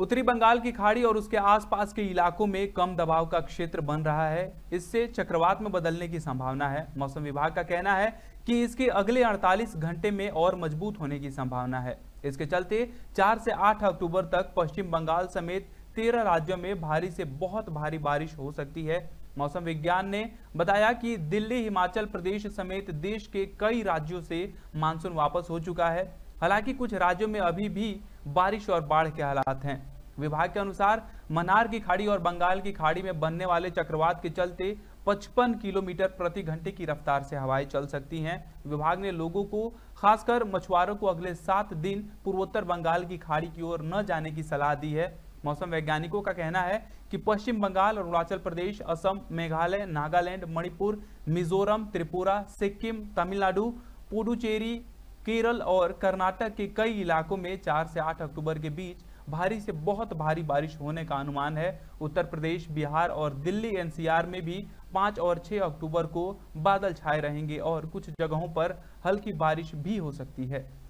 उत्तरी बंगाल की खाड़ी और उसके आसपास के इलाकों में कम दबाव का क्षेत्र बन रहा है इससे चक्रवात में बदलने की संभावना है मौसम विभाग का कहना है कि इसके अगले 48 घंटे में और मजबूत होने की संभावना है इसके चलते 4 से 8 अक्टूबर तक पश्चिम बंगाल समेत तेरह राज्यों में भारी से बहुत भारी बारिश हो सकती है मौसम विज्ञान ने बताया कि दिल्ली हिमाचल प्रदेश समेत देश के कई राज्यों से मानसून वापस हो चुका है हालांकि कुछ राज्यों में अभी भी बारिश और बाढ़ के हालात हैं विभाग के अनुसार मनार की खाड़ी और बंगाल की खाड़ी में बनने वाले चक्रवात के चलते 55 किलोमीटर प्रति घंटे की रफ्तार से हवाएं चल सकती हैं विभाग ने लोगों को खासकर मछुआरों को अगले सात दिन पूर्वोत्तर बंगाल की खाड़ी की ओर न जाने की सलाह दी है मौसम वैज्ञानिकों का कहना है कि पश्चिम बंगाल अरुणाचल प्रदेश असम मेघालय नागालैंड मणिपुर मिजोरम त्रिपुरा सिक्किम तमिलनाडु पुडुचेरी केरल और कर्नाटक के कई इलाकों में 4 से 8 अक्टूबर के बीच भारी से बहुत भारी बारिश होने का अनुमान है उत्तर प्रदेश बिहार और दिल्ली एनसीआर में भी 5 और 6 अक्टूबर को बादल छाए रहेंगे और कुछ जगहों पर हल्की बारिश भी हो सकती है